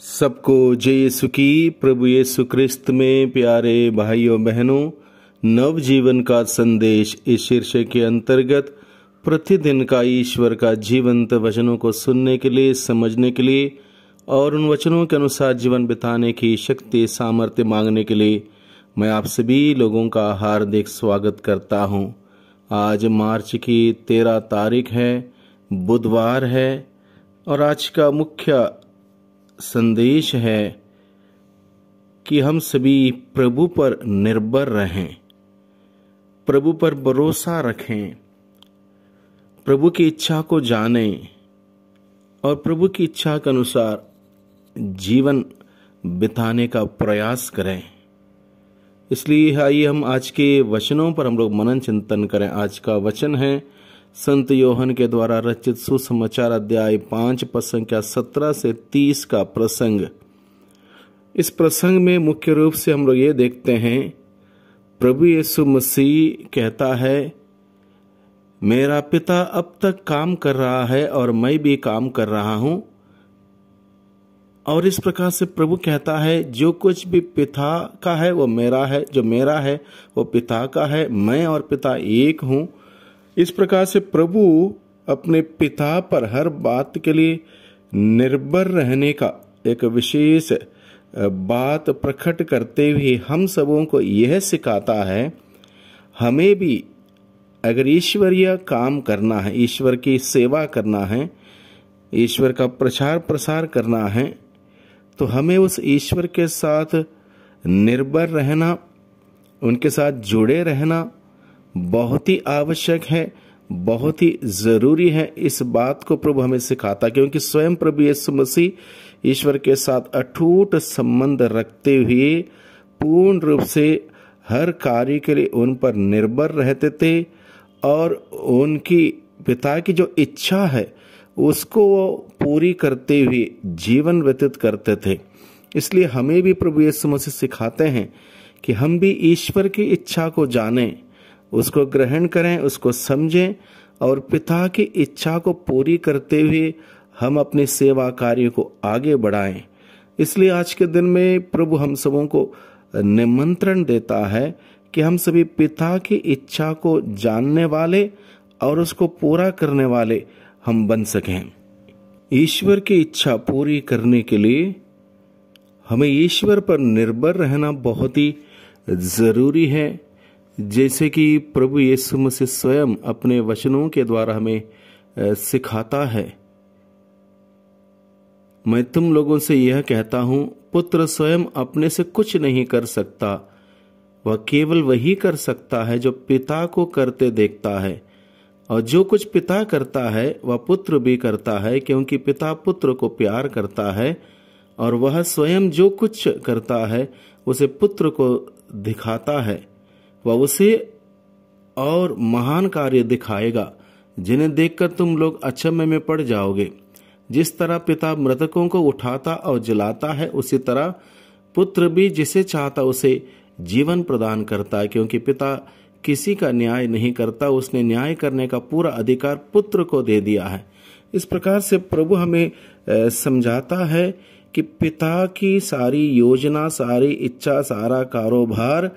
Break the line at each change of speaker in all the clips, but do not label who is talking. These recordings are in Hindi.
सबको जय यीशु की प्रभु यीशु क्रिस्त में प्यारे भाइयों बहनों नव जीवन का संदेश इस शीर्षक के अंतर्गत प्रतिदिन का ईश्वर का जीवंत वचनों को सुनने के लिए समझने के लिए और उन वचनों के अनुसार जीवन बिताने की शक्ति सामर्थ्य मांगने के लिए मैं आप सभी लोगों का हार्दिक स्वागत करता हूं। आज मार्च की तेरह तारीख है बुधवार है और आज का मुख्य संदेश है कि हम सभी प्रभु पर निर्भर रहें प्रभु पर भरोसा रखें प्रभु की इच्छा को जानें और प्रभु की इच्छा के अनुसार जीवन बिताने का प्रयास करें इसलिए आइए हम आज के वचनों पर हम लोग मनन चिंतन करें आज का वचन है संत योहन के द्वारा रचित सुसमाचार अध्याय पांच पद संख्या सत्रह से तीस का प्रसंग इस प्रसंग में मुख्य रूप से हम लोग ये देखते हैं प्रभु यीशु मसीह कहता है मेरा पिता अब तक काम कर रहा है और मैं भी काम कर रहा हूं और इस प्रकार से प्रभु कहता है जो कुछ भी पिता का है वो मेरा है जो मेरा है वो पिता का है मैं और पिता एक हूं इस प्रकार से प्रभु अपने पिता पर हर बात के लिए निर्भर रहने का एक विशेष बात प्रकट करते हुए हम सबों को यह सिखाता है हमें भी अगर ईश्वरीय काम करना है ईश्वर की सेवा करना है ईश्वर का प्रचार प्रसार करना है तो हमें उस ईश्वर के साथ निर्भर रहना उनके साथ जुड़े रहना बहुत ही आवश्यक है बहुत ही जरूरी है इस बात को प्रभु हमें सिखाता क्योंकि स्वयं प्रभु यीशु मसीह ईश्वर के साथ अटूट संबंध रखते हुए पूर्ण रूप से हर कार्य के लिए उन पर निर्भर रहते थे और उनकी पिता की जो इच्छा है उसको वो पूरी करते हुए जीवन व्यतीत करते थे इसलिए हमें भी प्रभु यीशु मसीह सिखाते हैं कि हम भी ईश्वर की इच्छा को जानें उसको ग्रहण करें उसको समझें और पिता की इच्छा को पूरी करते हुए हम अपने सेवा कार्य को आगे बढ़ाएं इसलिए आज के दिन में प्रभु हम सबों को निमंत्रण देता है कि हम सभी पिता की इच्छा को जानने वाले और उसको पूरा करने वाले हम बन सकें ईश्वर की इच्छा पूरी करने के लिए हमें ईश्वर पर निर्भर रहना बहुत ही ज़रूरी है जैसे कि प्रभु यीशु मसीह स्वयं अपने वचनों के द्वारा हमें सिखाता है मैं तुम लोगों से यह कहता हूं पुत्र स्वयं अपने से कुछ नहीं कर सकता वह केवल वही कर सकता है जो पिता को करते देखता है और जो कुछ पिता करता है वह पुत्र भी करता है क्योंकि पिता पुत्र को प्यार करता है और वह स्वयं जो कुछ करता है उसे पुत्र को दिखाता है वह उसे और महान कार्य दिखाएगा जिन्हें देखकर तुम लोग अचम्य में पड़ जाओगे जिस तरह पिता मृतकों को उठाता और जलाता है उसी तरह पुत्र भी जिसे चाहता उसे जीवन प्रदान करता है क्योंकि पिता किसी का न्याय नहीं करता उसने न्याय करने का पूरा अधिकार पुत्र को दे दिया है इस प्रकार से प्रभु हमें समझाता है कि पिता की सारी योजना सारी इच्छा सारा कारोबार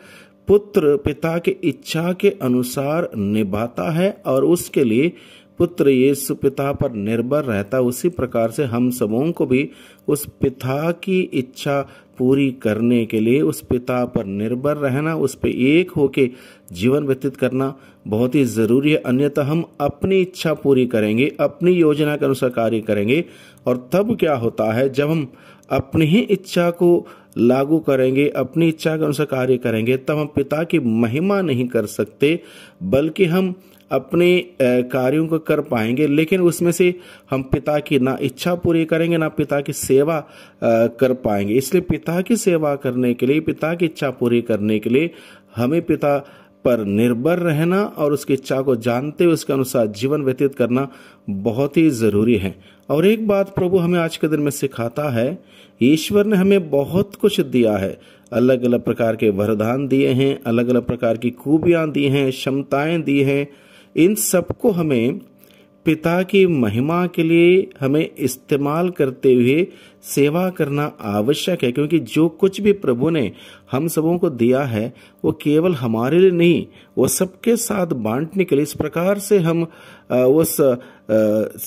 पुत्र पिता के इच्छा के अनुसार निभाता है और उसके लिए पुत्र यीशु पिता पर निर्भर रहता उसी प्रकार से हम सबों को भी उस पिता की इच्छा पूरी करने के लिए उस पिता पर निर्भर रहना उस पर एक होके जीवन व्यतीत करना बहुत ही ज़रूरी है अन्यथा हम अपनी इच्छा पूरी करेंगे अपनी योजना के अनुसार कार्य करेंगे और तब क्या होता है जब हम अपनी ही इच्छा को लागू करेंगे अपनी इच्छा के अनुसार कार्य करेंगे तब हम पिता की महिमा नहीं कर सकते बल्कि हम अपने कार्यों को कर पाएंगे लेकिन उसमें से हम पिता की ना इच्छा पूरी करेंगे ना पिता की सेवा कर पाएंगे इसलिए पिता पिता की सेवा करने के लिए पिता की इच्छा पूरी करने के लिए हमें पिता पर निर्भर रहना और उसकी इच्छा को जानते हुए उसके अनुसार जीवन व्यतीत करना बहुत ही ज़रूरी है और एक बात प्रभु हमें आज के दिन में सिखाता है ईश्वर ने हमें बहुत कुछ दिया है अलग अलग प्रकार के वरदान दिए हैं अलग अलग प्रकार की खूबियां दी हैं क्षमताएं दी हैं इन सबको हमें पिता की महिमा के लिए हमें इस्तेमाल करते हुए सेवा करना आवश्यक है क्योंकि जो कुछ भी प्रभु ने हम सबों को दिया है वो केवल हमारे लिए नहीं वो सबके साथ बांटने के लिए इस प्रकार से हम उस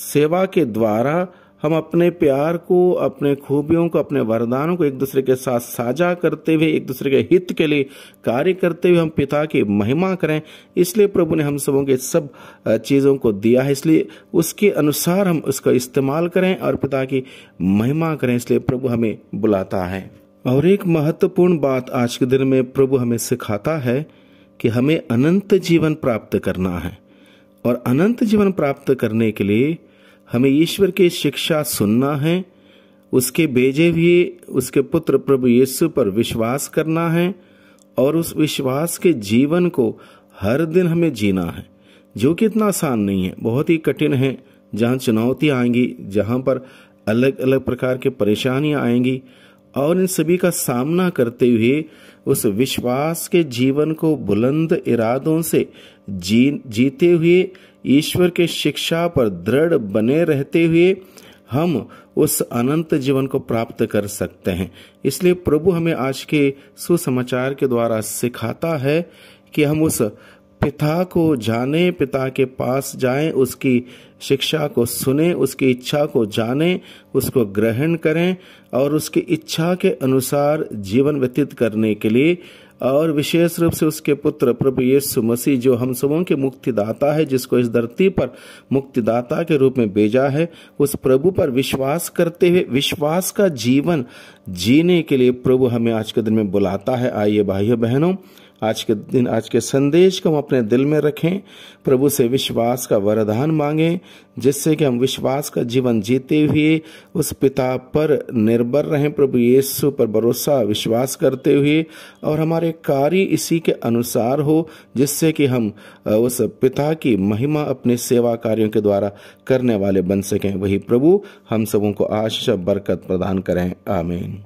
सेवा के द्वारा हम अपने प्यार को अपने खूबियों को अपने वरदानों को एक दूसरे के साथ साझा करते हुए एक दूसरे के हित के लिए कार्य करते हुए हम पिता की महिमा करें इसलिए प्रभु ने हम सबों के सब चीज़ों को दिया है इसलिए उसके अनुसार हम उसका इस्तेमाल करें और पिता की महिमा करें इसलिए प्रभु हमें बुलाता है और एक महत्वपूर्ण बात आज के दिन में प्रभु हमें सिखाता है कि हमें अनंत जीवन प्राप्त करना है और अनंत जीवन प्राप्त करने के लिए हमें ईश्वर की शिक्षा सुनना है उसके भेजे हुए उसके पुत्र प्रभु यीशु पर विश्वास करना है और उस विश्वास के जीवन को हर दिन हमें जीना है जो कि इतना आसान नहीं है बहुत ही कठिन है जहाँ चुनौतियाँ आएंगी जहाँ पर अलग अलग प्रकार के परेशानियाँ आएंगी और इन सभी का सामना करते हुए उस विश्वास के जीवन को बुलंद इरादों से जी जीते हुए ईश्वर के शिक्षा पर दृढ़ बने रहते हुए हम उस अनंत जीवन को प्राप्त कर सकते हैं इसलिए प्रभु हमें आज के सुसमाचार के द्वारा सिखाता है कि हम उस पिता को जाने पिता के पास जाएं उसकी शिक्षा को सुने उसकी इच्छा को जाने उसको ग्रहण करें और उसकी इच्छा के अनुसार जीवन व्यतीत करने के लिए और विशेष रूप से उसके पुत्र प्रभु यीशु मसीह जो हम सबों के मुक्तिदाता है जिसको इस धरती पर मुक्तिदाता के रूप में भेजा है उस प्रभु पर विश्वास करते हुए विश्वास का जीवन जीने के लिए प्रभु हमें आज के दिन में बुलाता है आइए भाइयों बहनों आज के दिन आज के संदेश को हम अपने दिल में रखें प्रभु से विश्वास का वरदान मांगें जिससे कि हम विश्वास का जीवन जीते हुए उस पिता पर निर्भर रहें प्रभु यीशु पर भरोसा विश्वास करते हुए और हमारे कार्य इसी के अनुसार हो जिससे कि हम उस पिता की महिमा अपने सेवा कार्यों के द्वारा करने वाले बन सकें वही प्रभु हम सबों को आशीष बरकत प्रदान करें आमीन